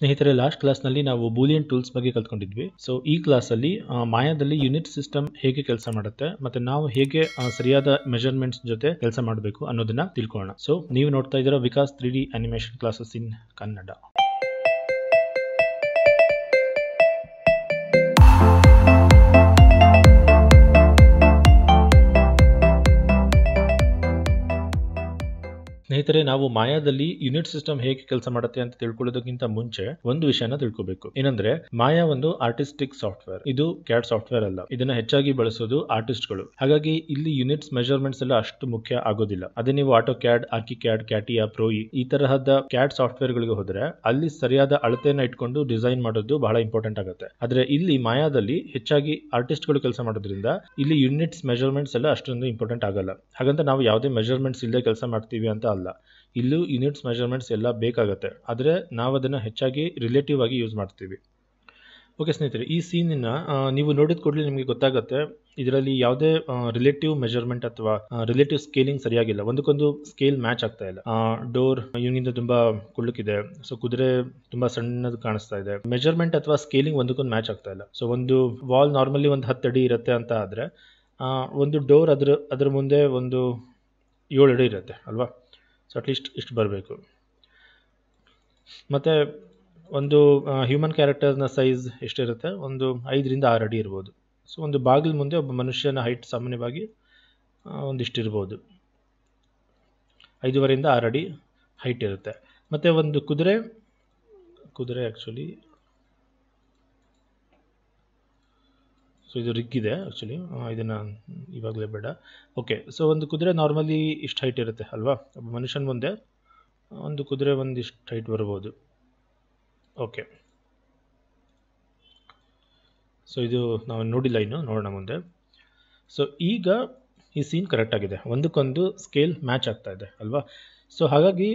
ಸ್ನೇಹಿತರೆ ಲಾಸ್ಟ್ ಕ್ಲಾಸ್ನಲ್ಲಿ ನಾವು ಬೂಲಿಯನ್ ಟೂಲ್ಸ್ ಬಗ್ಗೆ ಕಲ್ತ್ಕೊಂಡಿದ್ವಿ ಸೊ ಈ ಕ್ಲಾಸಲ್ಲಿ ಮಾಯಾದಲ್ಲಿ ಯೂನಿಟ್ ಸಿಸ್ಟಮ್ ಹೇಗೆ ಕೆಲಸ ಮಾಡುತ್ತೆ ಮತ್ತೆ ನಾವು ಹೇಗೆ ಸರಿಯಾದ ಮೆಜರ್ಮೆಂಟ್ಸ್ ಜೊತೆ ಕೆಲಸ ಮಾಡಬೇಕು ಅನ್ನೋದನ್ನ ತಿಳ್ಕೊಳ್ಳೋಣ ಸೊ ನೀವು ನೋಡ್ತಾ ಇದ್ದೀರಾ Vikas three D animation classes in Kannada ಸ್ನೇಹಿತರೆ ನಾವು ಮಾಯಾದಲ್ಲಿ ಯೂನಿಟ್ ಸಿಸ್ಟಮ್ ಹೇಗೆ ಕೆಲಸ ಮಾಡುತ್ತೆ ಅಂತ ತಿಳ್ಕೊಳ್ಳೋದಕ್ಕಿಂತ ಮುಂಚೆ ಒಂದು ವಿಷಯನ ತಿಳ್ಕೊಬೇಕು ಏನಂದ್ರೆ ಮಾಯಾ ಒಂದು ಆರ್ಟಿಸ್ಟಿಕ್ ಸಾಫ್ಟ್ವೇರ್ ಇದು ಕ್ಯಾಡ್ ಸಾಫ್ಟ್ವೇರ್ ಅಲ್ಲ ಇದನ್ನ ಹೆಚ್ಚಾಗಿ ಬಳಸೋದು ಆರ್ಟಿಸ್ಟ್ಗಳು ಹಾಗಾಗಿ ಇಲ್ಲಿ ಯೂನಿಟ್ಸ್ ಮೆಜರ್ಮೆಂಟ್ಸ್ ಎಲ್ಲ ಅಷ್ಟು ಮುಖ್ಯ ಆಗೋದಿಲ್ಲ ಅದೇ ನೀವು AutoCAD ArchiCAD CATIA ProE ಈ ತರಹದ ಕ್ಯಾಡ್ ಸಾಫ್ಟ್ವೇರ್ ಗಳಿಗೆ ಹೋದ್ರೆ ಅಲ್ಲಿ ಸರಿಯಾದ ಅಳತೆಯನ್ನ ಇಟ್ಕೊಂಡು ಡಿಸೈನ್ ಮಾಡೋದು ಬಹಳ ಇಂಪಾರ್ಟೆಂಟ್ ಆಗುತ್ತೆ ಆದ್ರೆ ಇಲ್ಲಿ ಮಾಯಾದಲ್ಲಿ ಹೆಚ್ಚಾಗಿ ಆರ್ಟಿಸ್ಟ್ ಗಳು ಕೆಲಸ ಮಾಡೋದ್ರಿಂದ ಇಲ್ಲಿ ಯೂನಿಟ್ಸ್ ಮೆಜರ್ಮೆಂಟ್ಸ್ ಎಲ್ಲ ಅಷ್ಟೊಂದು ಇಂಪಾರ್ಟೆಂಟ್ ಆಗಲ್ಲ ಹಾಗಂತ ನಾವು ಯಾವುದೇ ಮೆಜರ್ಮೆಂಟ್ಸ್ ಇಲ್ಲದೆ ಕೆಲಸ ಮಾಡ್ತೀವಿ ಅಂತ ಅಲ್ಲ ಇಲ್ಲೂ ಯೂನಿಟ್ಸ್ ಮೆಷರ್ಮೆಂಟ್ಸ್ ಎಲ್ಲ ಬೇಕಾಗುತ್ತೆ ಆದರೆ ನಾವು ಅದನ್ನು ಹೆಚ್ಚಾಗಿ ರಿಲೇಟಿವ್ ಆಗಿ ಯೂಸ್ ಮಾಡ್ತೀವಿ ಓಕೆ ಸ್ನೇಹಿತರೆ ಈ ಸೀನನ್ನು ನೀವು ನೋಡಿದ ಕೂಡಲೇ ನಿಮಗೆ ಗೊತ್ತಾಗುತ್ತೆ ಇದರಲ್ಲಿ ಯಾವುದೇ ರಿಲೇಟಿವ್ ಮೆಜರ್ಮೆಂಟ್ ಅಥವಾ ರಿಲೇಟಿವ್ ಸ್ಕೇಲಿಂಗ್ ಸರಿಯಾಗಿಲ್ಲ ಒಂದಕ್ಕೊಂದು ಸ್ಕೇಲ್ ಮ್ಯಾಚ್ ಆಗ್ತಾ ಇಲ್ಲ ಡೋರ್ ಇವನಿಂದ ತುಂಬಾ ಕುಳ್ಳುಕಿದೆ ಸೊ ಕುದುರೆ ತುಂಬಾ ಸಣ್ಣದು ಕಾಣಿಸ್ತಾ ಇದೆ ಮೆಜರ್ಮೆಂಟ್ ಅಥವಾ ಸ್ಕೇಲಿಂಗ್ ಒಂದಕ್ಕೊಂದು ಮ್ಯಾಚ್ ಆಗ್ತಾ ಇಲ್ಲ ಸೊ ಒಂದು ವಾಲ್ ನಾರ್ಮಲಿ ಒಂದು ಹತ್ತು ಅಡಿ ಇರುತ್ತೆ ಅಂತ ಆದರೆ ಒಂದು ಡೋರ್ ಅದ್ರ ಅದ್ರ ಮುಂದೆ ಒಂದು ಏಳು ಅಡಿ ಇರುತ್ತೆ ಅಲ್ವಾ ಸೊ ಅಟ್ಲೀಸ್ಟ್ ಇಷ್ಟು ಬರಬೇಕು ಮತ್ತು ಒಂದು ಹ್ಯೂಮನ್ ಕ್ಯಾರೆಕ್ಟರ್ನ ಸೈಜ್ ಎಷ್ಟಿರುತ್ತೆ ಒಂದು ಐದರಿಂದ ಆರು ಅಡಿ ಇರ್ಬೋದು ಸೊ ಒಂದು ಬಾಗಿಲ ಮುಂದೆ ಒಬ್ಬ ಮನುಷ್ಯನ ಹೈಟ್ ಸಾಮಾನ್ಯವಾಗಿ ಒಂದಿಷ್ಟಿರ್ಬೋದು ಐದೂವರೆಯಿಂದ ಆರು ಅಡಿ ಹೈಟ್ ಇರುತ್ತೆ ಮತ್ತು ಒಂದು ಕುದುರೆ ಕುದುರೆ ಆ್ಯಕ್ಚುಲಿ ಸೊ ಇದು ಇದೆ ಆ್ಯಕ್ಚುಲಿ ಇದನ್ನು ಇವಾಗಲೇ ಬೇಡ ಓಕೆ ಸೊ ಒಂದು ಕುದುರೆ ನಾರ್ಮಲಿ ಇಷ್ಟು ಹೈಟ್ ಇರುತ್ತೆ ಅಲ್ವಾ ಮನುಷ್ಯನ ಮುಂದೆ ಒಂದು ಕುದುರೆ ಒಂದಿಷ್ಟು ಹೈಟ್ ಬರ್ಬೋದು ಓಕೆ ಸೊ ಇದು ನಾವು ನೋಡಿಲ್ಲ ಇನ್ನು ನೋಡೋಣ ಮುಂದೆ ಸೊ ಈಗ ಈ ಸೀನ್ ಕರೆಕ್ಟ್ ಆಗಿದೆ ಒಂದಕ್ಕೊಂದು ಸ್ಕೇಲ್ ಮ್ಯಾಚ್ ಆಗ್ತಾ ಇದೆ ಅಲ್ವಾ ಸೊ ಹಾಗಾಗಿ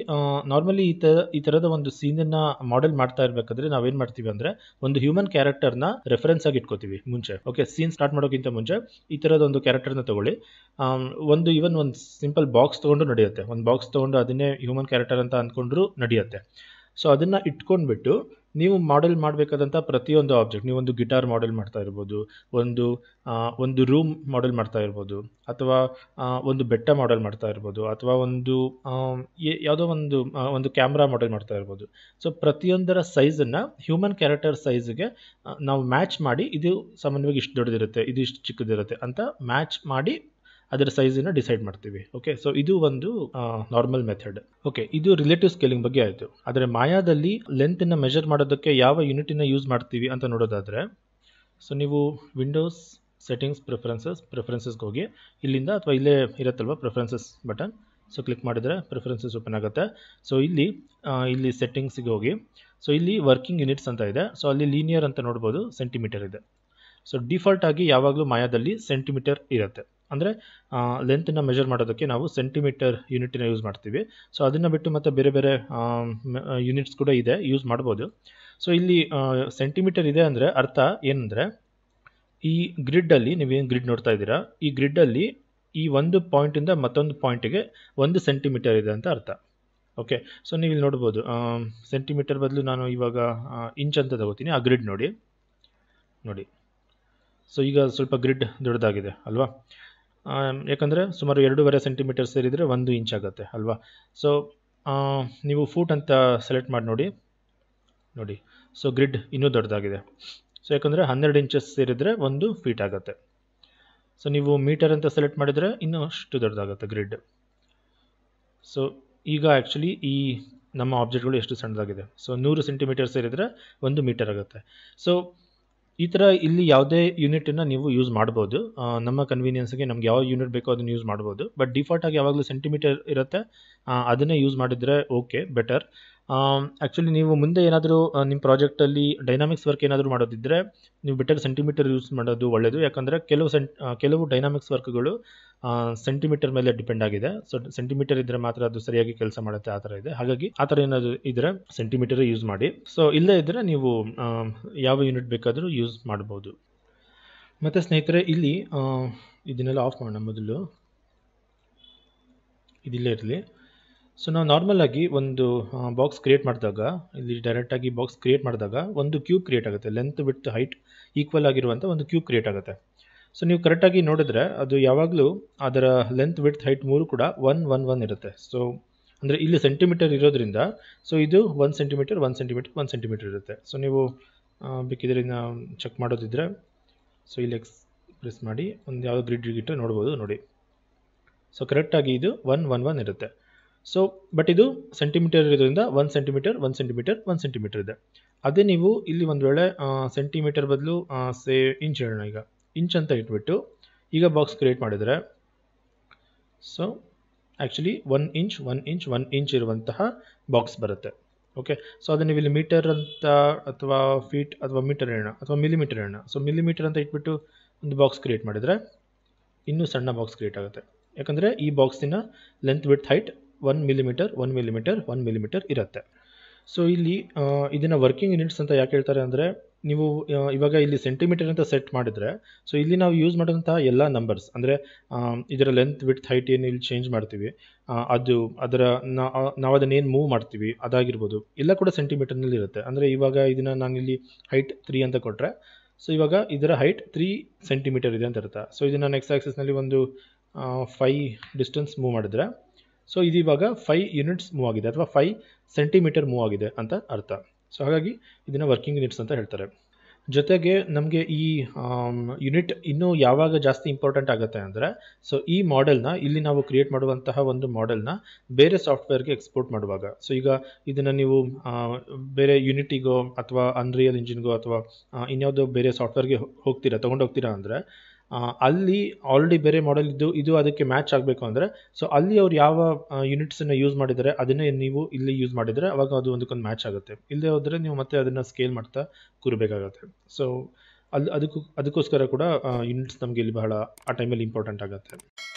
ನಾರ್ಮಲಿ ಈ ತರ ಈ ಥರದ ಒಂದು ಸೀನನ್ನು ಮಾಡೆಲ್ ಮಾಡ್ತಾ ಇರಬೇಕಾದ್ರೆ ನಾವೇನು ಮಾಡ್ತೀವಿ ಅಂದರೆ ಒಂದು ಹ್ಯೂಮನ್ ಕ್ಯಾರೆಕ್ಟರ್ನ ರೆಫರೆನ್ಸ್ ಆಗಿ ಇಟ್ಕೋತೀವಿ ಮುಂಚೆ ಓಕೆ ಸೀನ್ ಸ್ಟಾರ್ಟ್ ಮಾಡೋಕ್ಕಿಂತ ಮುಂಚೆ ಈ ಥರದ ಒಂದು ಕ್ಯಾರೆಕ್ಟರ್ನ ತಗೊಳ್ಳಿ ಒಂದು ಈವನ್ ಒಂದು ಸಿಂಪಲ್ ಬಾಕ್ಸ್ ತೊಗೊಂಡು ನಡೆಯುತ್ತೆ ಒಂದು ಬಾಕ್ಸ್ ತಗೊಂಡು ಅದನ್ನೇ ಹ್ಯೂಮನ್ ಕ್ಯಾರೆಕ್ಟರ್ ಅಂತ ಅಂದ್ಕೊಂಡ್ರೂ ನಡೆಯುತ್ತೆ ಸೊ ಅದನ್ನು ಇಟ್ಕೊಂಡ್ಬಿಟ್ಟು ನೀವು ಮಾಡೆಲ್ ಮಾಡಬೇಕಾದಂಥ ಪ್ರತಿಯೊಂದು ಆಬ್ಜೆಕ್ಟ್ ನೀವೊಂದು ಗಿಟಾರ್ ಮಾಡೆಲ್ ಮಾಡ್ತಾ ಇರ್ಬೋದು ಒಂದು ಒಂದು ರೂಮ್ ಮಾಡೆಲ್ ಮಾಡ್ತಾ ಇರ್ಬೋದು ಅಥವಾ ಒಂದು ಬೆಟ್ಟ ಮಾಡೆಲ್ ಮಾಡ್ತಾ ಇರ್ಬೋದು ಅಥವಾ ಒಂದು ಯಾವುದೋ ಒಂದು ಒಂದು ಕ್ಯಾಮ್ರಾ ಮಾಡೆಲ್ ಮಾಡ್ತಾ ಇರ್ಬೋದು ಸೊ ಪ್ರತಿಯೊಂದರ ಸೈಜನ್ನು ಹ್ಯೂಮನ್ ಕ್ಯಾರೆಕ್ಟರ್ ಸೈಜ್ಗೆ ನಾವು ಮ್ಯಾಚ್ ಮಾಡಿ ಇದು ಸಾಮಾನ್ಯವಾಗಿ ಇಷ್ಟು ದೊಡ್ಡದಿರುತ್ತೆ ಇದು ಇಷ್ಟು ಚಿಕ್ಕದಿರುತ್ತೆ ಅಂತ ಮ್ಯಾಚ್ ಮಾಡಿ ಅದರ ಸೈಜನ್ನು ಡಿಸೈಡ್ ಮಾಡ್ತೀವಿ ಓಕೆ ಸೊ ಇದು ಒಂದು ನಾರ್ಮಲ್ ಮೆಥಡ್ ಓಕೆ ಇದು ರಿಲೇಟಿವ್ ಸ್ಕೇಲಿಂಗ್ ಬಗ್ಗೆ ಆಯಿತು ಆದರೆ ಮಾಯಾದಲ್ಲಿ ಲೆಂತನ್ನು ಮೆಷರ್ ಮಾಡೋದಕ್ಕೆ ಯಾವ ಯೂನಿಟನ್ನು ಯೂಸ್ ಮಾಡ್ತೀವಿ ಅಂತ ನೋಡೋದಾದರೆ ಸೊ ನೀವು ವಿಂಡೋಸ್ ಸೆಟ್ಟಿಂಗ್ಸ್ ಪ್ರಿಫರೆನ್ಸಸ್ ಪ್ರಿಫರೆನ್ಸಸ್ಗೆ ಹೋಗಿ ಇಲ್ಲಿಂದ ಅಥವಾ ಇಲ್ಲೇ ಇರುತ್ತಲ್ವ ಪ್ರಿಫರೆನ್ಸಸ್ ಬಟನ್ ಸೊ ಕ್ಲಿಕ್ ಮಾಡಿದರೆ ಪ್ರಿಫರೆನ್ಸಸ್ ಓಪನ್ ಆಗುತ್ತೆ ಸೊ ಇಲ್ಲಿ ಇಲ್ಲಿ ಸೆಟ್ಟಿಂಗ್ಸಿಗೆ ಹೋಗಿ ಸೊ ಇಲ್ಲಿ ವರ್ಕಿಂಗ್ ಯೂನಿಟ್ಸ್ ಅಂತ ಇದೆ ಸೊ ಅಲ್ಲಿ ಲೀನಿಯರ್ ಅಂತ ನೋಡ್ಬೋದು ಸೆಂಟಿಮೀಟರ್ ಇದೆ ಸೊ ಡಿಫಾಲ್ಟ್ ಆಗಿ ಯಾವಾಗಲೂ ಮಾಯಾದಲ್ಲಿ ಸೆಂಟಿಮೀಟರ್ ಇರುತ್ತೆ ಅಂದರೆ ಲೆಂತನ್ನ ಮೆಷರ್ ಮಾಡೋದಕ್ಕೆ ನಾವು ಸೆಂಟಿಮೀಟರ್ ಯೂನಿಟನ್ನ ಯೂಸ್ ಮಾಡ್ತೀವಿ ಸೊ ಅದನ್ನು ಬಿಟ್ಟು ಮತ್ತು ಬೇರೆ ಬೇರೆ ಯೂನಿಟ್ಸ್ ಕೂಡ ಇದೆ ಯೂಸ್ ಮಾಡ್ಬೋದು ಸೊ ಇಲ್ಲಿ ಸೆಂಟಿಮೀಟರ್ ಇದೆ ಅಂದರೆ ಅರ್ಥ ಏನಂದರೆ ಈ ಗ್ರಿಡ್ಡಲ್ಲಿ ನೀವೇನು ಗ್ರಿಡ್ ನೋಡ್ತಾ ಇದ್ದೀರಾ ಈ ಗ್ರಿಡ್ಡಲ್ಲಿ ಈ ಒಂದು ಪಾಯಿಂಟಿಂದ ಮತ್ತೊಂದು ಪಾಯಿಂಟಿಗೆ ಒಂದು ಸೆಂಟಿಮೀಟರ್ ಇದೆ ಅಂತ ಅರ್ಥ ಓಕೆ ಸೊ ನೀವು ಇಲ್ಲಿ ನೋಡ್ಬೋದು ಸೆಂಟಿಮೀಟರ್ ಬದಲು ನಾನು ಇವಾಗ ಇಂಚ್ ಅಂತ ತಗೋತೀನಿ ಆ ಗ್ರಿಡ್ ನೋಡಿ ನೋಡಿ ಸೊ ಈಗ ಸ್ವಲ್ಪ ಗ್ರಿಡ್ ದೊಡ್ಡದಾಗಿದೆ ಅಲ್ವಾ ಯಾಕಂದರೆ ಸುಮಾರು ಎರಡೂವರೆ ಸೆಂಟಿಮೀಟರ್ ಸೇರಿದರೆ ಒಂದು ಇಂಚ್ ಆಗುತ್ತೆ ಅಲ್ವಾ ಸೊ ನೀವು ಫೂಟ್ ಅಂತ ಸೆಲೆಕ್ಟ್ ಮಾಡಿ ನೋಡಿ ನೋಡಿ ಸೊ ಗ್ರಿಡ್ ಇನ್ನೂ ದೊಡ್ಡದಾಗಿದೆ ಸೊ ಯಾಕಂದರೆ ಹನ್ನೆರಡು ಇಂಚಸ್ ಸೇರಿದರೆ ಒಂದು ಫೀಟ್ ಆಗುತ್ತೆ ಸೊ ನೀವು ಮೀಟರ್ ಅಂತ ಸೆಲೆಕ್ಟ್ ಮಾಡಿದರೆ ಇನ್ನೂ ಅಷ್ಟು ದೊಡ್ಡದಾಗುತ್ತೆ ಗ್ರಿಡ್ ಸೊ ಈಗ ಆ್ಯಕ್ಚುಲಿ ಈ ನಮ್ಮ ಆಬ್ಜೆಕ್ಟ್ಗಳು ಎಷ್ಟು ಸಣ್ಣದಾಗಿದೆ ಸೊ ನೂರು ಸೆಂಟಿಮೀಟರ್ ಸೇರಿದರೆ ಒಂದು ಮೀಟರ್ ಆಗುತ್ತೆ ಸೊ ಈ ಥರ ಇಲ್ಲಿ ಯಾವುದೇ ಯೂನಿಟನ್ನು ನೀವು ಯೂಸ್ ಮಾಡ್ಬೋದು ನಮ್ಮ ಕನ್ವೀನಿಯನ್ಸ್ಗೆ ನಮ್ಗೆ ಯಾವ ಯೂನಿಟ್ ಬೇಕೋ ಅದನ್ನು ಯೂಸ್ ಮಾಡ್ಬೋದು ಬಟ್ ಡಿಫಾಲ್ಟಾಗಿ ಯಾವಾಗಲೂ ಸೆಂಟಿಮೀಟರ್ ಇರುತ್ತೆ ಅದನ್ನೇ ಯೂಸ್ ಮಾಡಿದರೆ ಓಕೆ ಬೆಟರ್ ಆ್ಯಕ್ಚುಲಿ um, ನೀವು ಮುಂದೆ ಏನಾದರೂ uh, ನಿಮ್ಮ ಪ್ರಾಜೆಕ್ಟಲ್ಲಿ ಡೈನಾಮಿಕ್ಸ್ ವರ್ಕ್ ಏನಾದರೂ ಮಾಡೋದಿದ್ದರೆ ನೀವು ಬೆಟರ್ ಸೆಂಟಿಮೀಟರ್ ಯೂಸ್ ಮಾಡೋದು ಒಳ್ಳೆಯದು ಯಾಕಂದರೆ ಕೆಲವು ಸೆಂಟ್ uh, ಕೆಲವು ಡೈನಾಮಿಕ್ಸ್ ವರ್ಕ್ಗಳು ಸೆಂಟಿಮೀಟರ್ ಮೇಲೆ ಡಿಪೆಂಡ್ ಆಗಿದೆ ಸೊ ಸೆಂಟಿಮೀಟರ್ ಇದ್ದರೆ ಮಾತ್ರ ಅದು ಸರಿಯಾಗಿ ಕೆಲಸ ಮಾಡುತ್ತೆ ಆ ಥರ ಇದೆ ಹಾಗಾಗಿ ಆ ಥರ ಏನಾದರೂ ಇದ್ದರೆ ಸೆಂಟಿಮೀಟರ್ ಯೂಸ್ ಮಾಡಿ ಸೊ ಇಲ್ಲದೇ ಇದ್ದರೆ ನೀವು um, ಯಾವ ಯೂನಿಟ್ ಬೇಕಾದರೂ ಯೂಸ್ ಮಾಡ್ಬೋದು ಮತ್ತು ಸ್ನೇಹಿತರೆ ಇಲ್ಲಿ uh, ಇದನ್ನೆಲ್ಲ ಆಫ್ ಮಾಡೋಣ ಮೊದಲು ಇದಿಲ್ಲೇ ಇರಲಿ ಸೊ ನಾವು ನಾರ್ಮಲ್ ಆಗಿ ಒಂದು ಬಾಕ್ಸ್ ಕ್ರಿಯೇಟ್ ಮಾಡಿದಾಗ ಇಲ್ಲಿ ಡೈರೆಕ್ಟಾಗಿ ಬಾಕ್ಸ್ ಕ್ರಿಯೇಟ್ ಮಾಡಿದಾಗ ಒಂದು ಕ್ಯೂಬ್ ಕ್ರಿಯೇಟ್ ಆಗುತ್ತೆ ಲೆಂತ್ ವಿತ್ ಹೈಟ್ ಈಕ್ವಲ್ ಆಗಿರುವಂಥ ಒಂದು ಕ್ಯೂಬ್ ಕ್ರಿಯೇಟ್ ಆಗುತ್ತೆ ಸೊ ನೀವು ಕರೆಕ್ಟಾಗಿ ನೋಡಿದ್ರೆ ಅದು ಯಾವಾಗಲೂ ಅದರ ಲೆಂತ್ ವಿಡ್ತ್ ಹೈಟ್ ಮೂರು ಕೂಡ ಒನ್ ಒನ್ ಒನ್ ಇರುತ್ತೆ ಸೊ ಅಂದರೆ ಇಲ್ಲಿ ಸೆಂಟಿಮೀಟರ್ ಇರೋದ್ರಿಂದ ಸೊ ಇದು one centimetre one centimetre one centimetre ಇರುತ್ತೆ ಸೊ ನೀವು ಬೇಕಿದ್ರೆ ಚೆಕ್ ಮಾಡೋದಿದ್ರೆ ಸೊ ಇಲ್ಲಿ ಎಕ್ಸ್ ಪ್ರೆಸ್ ಮಾಡಿ ಒಂದು ಯಾವುದೋ ಗ್ರಿಡ್ ಗಿಟ್ಟು ನೋಡ್ಬೋದು ನೋಡಿ ಸೊ ಕರೆಕ್ಟಾಗಿ ಇದು ಒನ್ ಒನ್ ಒನ್ ಇರುತ್ತೆ ಸೊ ಬಟ್ ಇದು ಸೆಂಟಿಮೀಟರ್ ಇರೋದ್ರಿಂದ one centimetre one centimetre one centimetre ಇದೆ ಅದೇ ನೀವು ಇಲ್ಲಿ ಒಂದು ವೇಳೆ ಸೆಂಟಿಮೀಟರ್ ಬದಲು ಸೇ ಇಂಚ್ ಹೇಳೋಣ ಈಗ ಇಂಚ್ ಅಂತ ಇಟ್ಬಿಟ್ಟು ಈಗ ಬಾಕ್ಸ್ ಕ್ರಿಯೇಟ್ ಮಾಡಿದರೆ so actually one inch one inch one inch ಇರುವಂತಹ ಬಾಕ್ಸ್ ಬರುತ್ತೆ ಓಕೆ ಸೊ ಅದನ್ನು ನೀವು ಇಲ್ಲಿ ಮೀಟರ್ ಅಂತ ಅಥವಾ ಫೀಟ್ ಅಥವಾ ಮೀಟರ್ ಹೇಳೋಣ ಅಥವಾ ಮಿಲಿಮೀಟರ್ ಹೇಳೋಣ ಸೊ ಮಿಲಿಮೀಟರ್ ಅಂತ ಇಟ್ಬಿಟ್ಟು ಒಂದು ಬಾಕ್ಸ್ ಕ್ರಿಯೇಟ್ ಮಾಡಿದರೆ ಇನ್ನೂ ಸಣ್ಣ ಬಾಕ್ಸ್ ಕ್ರಿಯೇಟ್ ಆಗುತ್ತೆ ಯಾಕಂದರೆ ಈ ಬಾಕ್ಸಿನ length width height one millimetre one millimetre one millimetre ಇರುತ್ತೆ ಸೊ ಇಲ್ಲಿ ಇದನ್ನು ವರ್ಕಿಂಗ್ ಯೂನಿಟ್ಸ್ ಅಂತ ಯಾಕೆ ಹೇಳ್ತಾರೆ ಅಂದರೆ ನೀವು ಇವಾಗ ಇಲ್ಲಿ ಸೆಂಟಿಮೀಟರ್ ಅಂತ ಸೆಟ್ ಮಾಡಿದರೆ ಸೊ ಇಲ್ಲಿ ನಾವು ಯೂಸ್ ಮಾಡೋಂಥ ಎಲ್ಲ ನಂಬರ್ಸ್ ಅಂದರೆ ಇದರ ಲೆಂತ್ ವಿಡ್ತ್ ಹೈಟ್ ಏನು ಇಲ್ಲಿ ಚೇಂಜ್ ಮಾಡ್ತೀವಿ ಅದು ಅದರ ನಾವು ಅದನ್ನೇನು ಮೂವ್ ಮಾಡ್ತೀವಿ ಅದಾಗಿರ್ಬೋದು ಎಲ್ಲ ಕೂಡ ಸೆಂಟಿಮೀಟರ್ನಲ್ಲಿ ಇರುತ್ತೆ ಅಂದರೆ ಇವಾಗ ಇದನ್ನು ನಾನಿಲ್ಲಿ ಹೈಟ್ ತ್ರೀ ಅಂತ ಕೊಟ್ಟರೆ ಸೊ ಇವಾಗ ಇದರ ಹೈಟ್ ತ್ರೀ ಸೆಂಟಿಮೀಟರ್ ಇದೆ ಅಂತ ಇರುತ್ತೆ ಸೊ ಇದನ್ನು ನೆಕ್ಸ್ಟ್ ಆಕ್ಸಸ್ನಲ್ಲಿ ಒಂದು ಫೈ ಡಿಸ್ಟೆನ್ಸ್ ಮೂವ್ ಮಾಡಿದರೆ ಸೊ ಇದು ಇವಾಗ ಫೈ ಯೂನಿಟ್ಸ್ ಮೂವ್ ಆಗಿದೆ ಅಥವಾ ಫೈವ್ ಸೆಂಟಿಮೀಟರ್ ಮೂವ್ ಆಗಿದೆ ಅಂತ ಅರ್ಥ ಸೊ ಹಾಗಾಗಿ ಇದನ್ನು ವರ್ಕಿಂಗ್ ಯೂನಿಟ್ಸ್ ಅಂತ ಹೇಳ್ತಾರೆ ಜೊತೆಗೆ ನಮಗೆ ಈ ಯೂನಿಟ್ ಇನ್ನೂ ಯಾವಾಗ ಜಾಸ್ತಿ ಇಂಪಾರ್ಟೆಂಟ್ ಆಗುತ್ತೆ ಅಂದರೆ ಸೊ ಈ ಮಾಡೆಲ್ನ ಇಲ್ಲಿ ನಾವು ಕ್ರಿಯೇಟ್ ಮಾಡುವಂತಹ ಒಂದು ಮಾಡೆಲ್ನ ಬೇರೆ ಸಾಫ್ಟ್ವೇರ್ಗೆ ಎಕ್ಸ್ಪೋರ್ಟ್ ಮಾಡುವಾಗ ಸೊ ಈಗ ಇದನ್ನು ನೀವು ಬೇರೆ ಯೂನಿಟಿಗೋ ಅಥವಾ ಅನ್ರಿಯಲ್ ಇಂಜಿನ್ಗೋ ಅಥವಾ ಇನ್ಯಾವುದೋ ಬೇರೆ ಸಾಫ್ಟ್ವೇರ್ಗೆ ಹೋಗ್ತೀರಾ ತೊಗೊಂಡೋಗ್ತೀರಾ ಹೋಗ್ತೀರಾ ಅಂದರೆ ಅಲ್ಲಿ ಆಲ್ರೆಡಿ ಬೇರೆ ಮಾಡೆಲ್ ಇದ್ದು ಇದು ಅದಕ್ಕೆ ಮ್ಯಾಚ್ ಆಗಬೇಕು ಅಂದರೆ ಸೊ ಅಲ್ಲಿ ಅವ್ರು ಯಾವ ಯೂನಿಟ್ಸನ್ನು ಯೂಸ್ ಮಾಡಿದರೆ ಅದನ್ನೇ ನೀವು ಇಲ್ಲಿ ಯೂಸ್ ಮಾಡಿದರೆ ಅವಾಗ ಅದು ಒಂದಕ್ಕೊಂದು ಮ್ಯಾಚ್ ಆಗುತ್ತೆ ಇಲ್ಲದೆ ಹೋದರೆ ನೀವು ಮತ್ತೆ ಅದನ್ನು ಸ್ಕೇಲ್ ಮಾಡ್ತಾ ಕೂರಬೇಕಾಗತ್ತೆ ಸೊ ಅಲ್ಲಿ ಅದಕ್ಕೂ ಅದಕ್ಕೋಸ್ಕರ ಕೂಡ ಯೂನಿಟ್ಸ್ ನಮಗೆ ಇಲ್ಲಿ ಬಹಳ ಆ ಟೈಮಲ್ಲಿ ಇಂಪಾರ್ಟೆಂಟ್ ಆಗುತ್ತೆ